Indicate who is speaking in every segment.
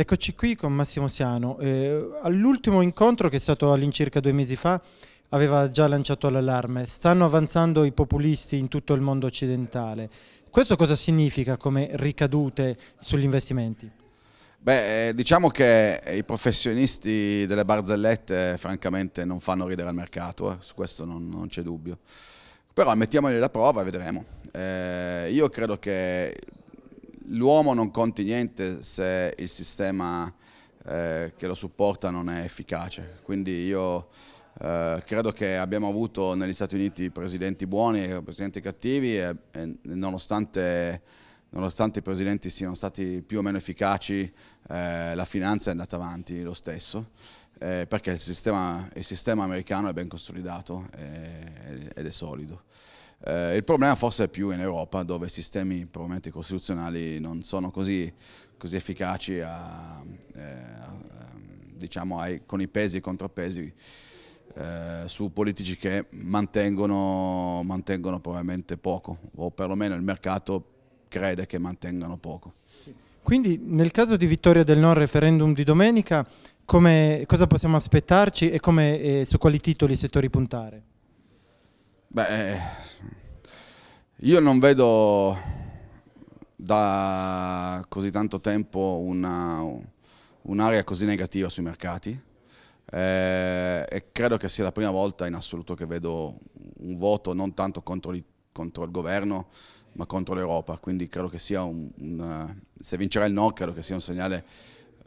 Speaker 1: Eccoci qui con Massimo Siano. Eh, all'ultimo incontro, che è stato all'incirca due mesi fa, aveva già lanciato l'allarme. Stanno avanzando i populisti in tutto il mondo occidentale. Questo cosa significa come ricadute sugli investimenti?
Speaker 2: Beh, eh, diciamo che i professionisti delle barzellette francamente non fanno ridere al mercato, eh. su questo non, non c'è dubbio. Però mettiamoli alla prova e vedremo. Eh, io credo che l'uomo non conti niente se il sistema eh, che lo supporta non è efficace. Quindi io eh, credo che abbiamo avuto negli Stati Uniti presidenti buoni e presidenti cattivi e, e nonostante, nonostante, i presidenti siano stati più o meno efficaci eh, la finanza è andata avanti lo stesso. Eh, perché il sistema, il sistema, americano è ben consolidato eh, ed è solido. Eh, il problema forse è più in Europa dove i sistemi probabilmente costituzionali non sono così, così efficaci a, eh, a, ehm, diciamo ai, con i pesi e i contrappesi eh, su politici che mantengono, mantengono probabilmente poco o perlomeno il mercato crede che mantengano poco.
Speaker 1: Quindi nel caso di vittoria del non referendum di domenica come, cosa possiamo aspettarci e come, eh, su quali titoli e settori puntare?
Speaker 2: Beh, io non vedo da così tanto tempo un'area così negativa sui mercati eh, e credo che sia la prima volta in assoluto che vedo un voto non tanto contro, li, contro il governo ma contro l'Europa, quindi credo che sia un, un, se vincerà il no credo che sia un segnale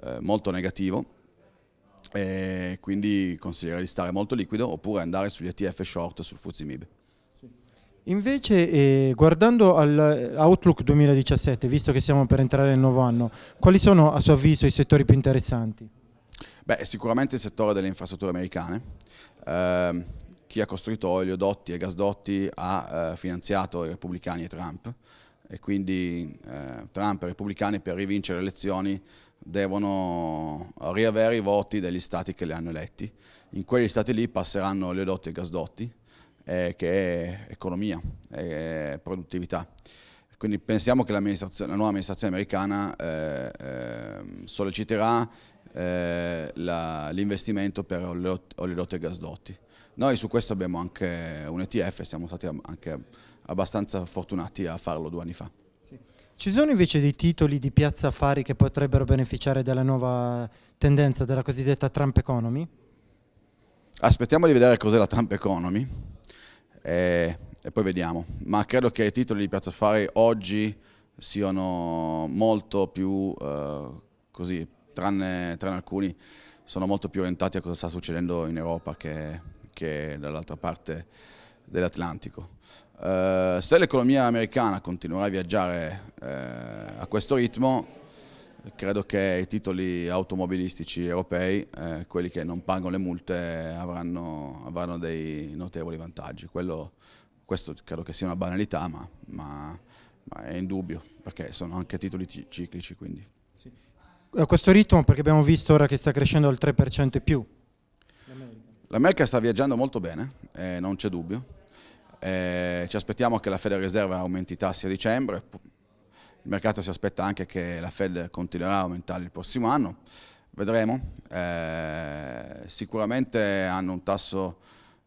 Speaker 2: eh, molto negativo. E eh, quindi consiglierei di stare molto liquido oppure andare sugli ETF short sul FTSE MIB.
Speaker 1: Invece, eh, guardando all'Outlook eh, 2017, visto che siamo per entrare nel nuovo anno, quali sono a suo avviso i settori più interessanti?
Speaker 2: Beh, sicuramente il settore delle infrastrutture americane. Eh, chi ha costruito oleodotti e gasdotti ha eh, finanziato i repubblicani e Trump e quindi eh, Trump e i repubblicani per rivincere le elezioni devono riavere i voti degli stati che li hanno eletti. In quegli stati lì passeranno oleodotti e gasdotti, eh, che è economia e produttività. Quindi pensiamo che la nuova amministrazione americana eh, ehm, eh, solleciterà l'investimento per oleodotti e gasdotti. Noi su questo abbiamo anche un ETF, siamo stati anche abbastanza fortunati a farlo due anni fa.
Speaker 1: Ci sono invece dei titoli di piazza affari che potrebbero beneficiare della nuova tendenza della cosiddetta Trump Economy?
Speaker 2: Aspettiamo di vedere cos'è la Trump Economy e, e poi vediamo, ma credo che i titoli di piazza affari oggi siano molto più eh, così, tranne, tranne, alcuni, sono molto più orientati a cosa sta succedendo in Europa che, che dall'altra parte dell'Atlantico. Eh, se l'economia americana continuerà a viaggiare eh, a questo ritmo, credo che i titoli automobilistici europei, eh, quelli che non pagano le multe, avranno, avranno dei notevoli vantaggi. Quello, questo credo che sia una banalità, ma, ma, ma è indubbio, perché sono anche titoli ciclici. Quindi.
Speaker 1: A questo ritmo, perché abbiamo visto ora che sta crescendo al 3% e più,
Speaker 2: la Merkel sta viaggiando molto bene, eh, non c'è dubbio. Eh, ci aspettiamo che la Fed Reserve aumenti i tassi a dicembre. Il mercato si aspetta anche che la Fed continuerà a aumentare il prossimo anno. Vedremo. Eh, sicuramente hanno un tasso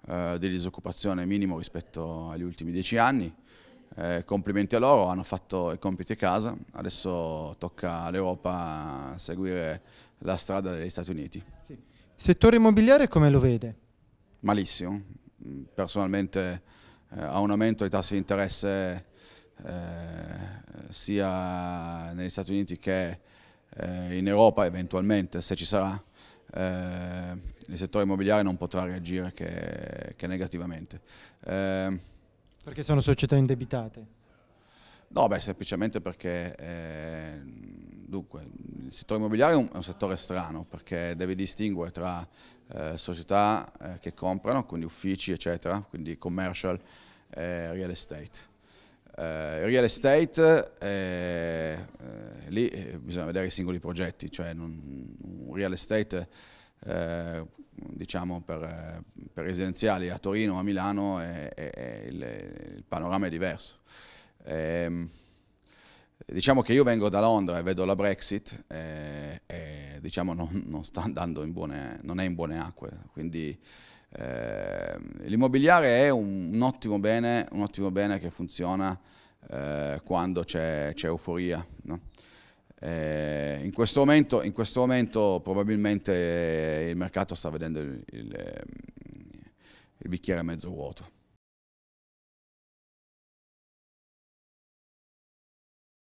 Speaker 2: eh, di disoccupazione minimo rispetto agli ultimi dieci anni. Eh, complimenti a loro, hanno fatto i compiti a casa, adesso tocca all'Europa seguire la strada degli Stati Uniti.
Speaker 1: Sì. Settore immobiliare come lo vede?
Speaker 2: Malissimo, personalmente eh, un aumento dei tassi di interesse eh, sia negli Stati Uniti che eh, in Europa eventualmente, se ci sarà, eh, il settore immobiliare non potrà reagire che, che negativamente. Ehm,
Speaker 1: Perché sono società indebitate?
Speaker 2: No, beh, semplicemente perché eh, dunque, il settore immobiliare è un, è un, settore strano perché deve distinguere tra eh, società eh, che comprano, quindi uffici, eccetera, quindi commercial e real estate. Eh, real estate, eh, eh, lì eh, bisogna vedere i singoli progetti, cioè non, un real estate diciamo per, per, residenziali a Torino o a Milano è, è, il, il panorama è diverso. Ehm, diciamo che io vengo da Londra e vedo la Brexit eh, e diciamo non, non, sta andando in buone, non è in buone acque, quindi eh, l'immobiliare è un, un, ottimo bene, un ottimo bene che funziona eh, quando c'è, euforia. No? Eh, in questo, momento, in, questo momento, probabilmente il mercato sta vedendo il, il, ehm, il bicchiere mezzo vuoto.